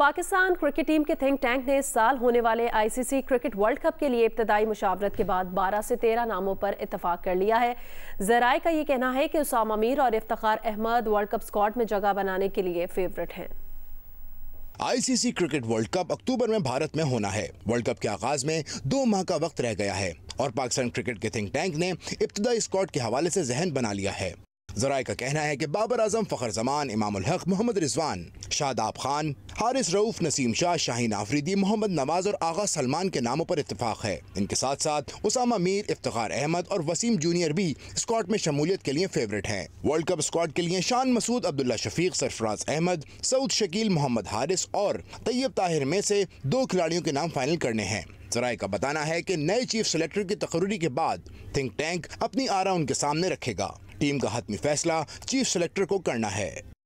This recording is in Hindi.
पाकिस्तान क्रिकेट टीम के थिंक टैंक ने इस साल होने वाले आईसीसी क्रिकेट वर्ल्ड कप के लिए इब्तदाई मुशावरत के बाद 12 से 13 नामों पर इतफाक़ कर लिया है जराए का ये कहना है कि उसामा मीर और Iftikhar Ahmed world cup squad में जगह बनाने के लिए फेवरेट हैं ICC cricket world cup October में भारत में होना है वर्ल्ड कप के आगाज में दो माह का वक्त रह गया है और पाकिस्तान क्रिकेट के थिंक टैंक ने इब्तदाई स्कॉट के हवाले से जहन बना लिया है जराये का कहना है कि बाबर आजम फ़खर जमान इमाम हक मोहम्मद रिजवान शादाब खान हारिस रऊफ नसीम शाह शाहीन आफरीदी मोहम्मद नवाज और आगा सलमान के नामों पर इतफाक़ है इनके साथ साथ उसामा मीर इफ्तार अहमद और वसीम जूनियर भी स्कॉट में शमूलियत के लिए फेवरेट हैं वर्ल्ड कप स्कॉट के लिए शान मसूद अब्दुल्ला शफीक सरफराज अहमद सऊद शकील मोहम्मद हारिस और तैयब ताहिर में से दो खिलाड़ियों के नाम फाइनल करने हैं जराय का बताना है कि नए चीफ सेलेक्टर की तकररी के बाद थिंक टैंक अपनी आरा उनके सामने रखेगा टीम का हतमी फैसला चीफ सेलेक्टर को करना है